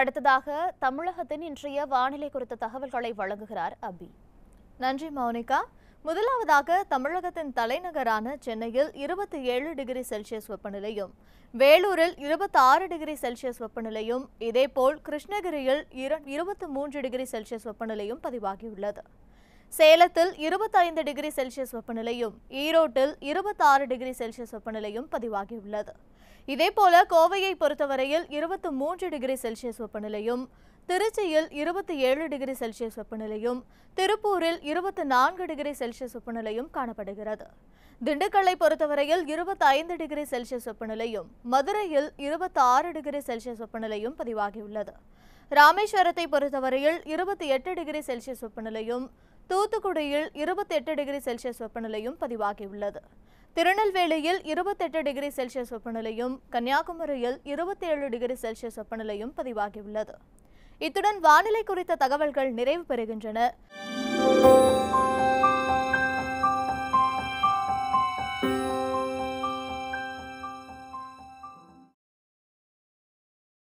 அடுத்ததாக தமிழகத்தின் இன்றைய வானிலை குறித்த தகவல்களை வழங்குகிறார் அபி நன்றி மௌனிகா முதலாவதாக தமிழகத்தின் தலைநகரான சென்னையில் இருபத்தி ஏழு டிகிரி செல்சியஸ் வெப்பநிலையும் வேலூரில் இருபத்தி ஆறு டிகிரி செல்சியஸ் வெப்பநிலையும் இதேபோல் கிருஷ்ணகிரியில் இருபத்தி மூன்று டிகிரி செல்சியஸ் வெப்பநிலையும் பதிவாகியுள்ளது சேலத்தில் இருபத்தைந்து டிகிரி செல்சியஸ் வெப்பநிலையும் ஈரோட்டில் இருபத்தாறு டிகிரி செல்சியஸ் வெப்பநிலையும் பதிவாகியுள்ளது இதேபோல கோவையை பொறுத்தவரையில் இருபத்து மூன்று டிகிரி செல்சியஸ் வெப்பநிலையும் திருச்சியில் இருபத்தி ஏழு டிகிரி செல்சியஸ் வெப்பநிலையும் திருப்பூரில் இருபத்தி நான்கு டிகிரி செல்சியஸ் வெப்பநிலையும் காணப்படுகிறது திண்டுக்கல்லை பொறுத்தவரையில் இருபத்தைந்து டிகிரி செல்சியஸ் வெப்பநிலையும் மதுரையில் இருபத்தாறு டிகிரி செல்சியஸ் வெப்பநிலையும் பதிவாகியுள்ளது ராமேஸ்வரத்தை பொறுத்தவரையில் இருபத்தி எட்டு டிகிரி செல்சியஸ் வெப்பநிலையும் தூத்துக்குடியில் இருபத்தி எட்டு டிகிரி செல்சியஸ் வெப்பநிலையும் பதிவாகியுள்ளது திருநெல்வேலியில் இருபத்தெட்டு டிகிரி செல்சியஸ் வெப்பநிலையும் கன்னியாகுமரியில் இருபத்தி ஏழு டிகிரி செல்சியஸ் வெப்பநிலையும் பதிவாகியுள்ளது இத்துடன் வானிலை குறித்த தகவல்கள் நிறைவு பெறுகின்றன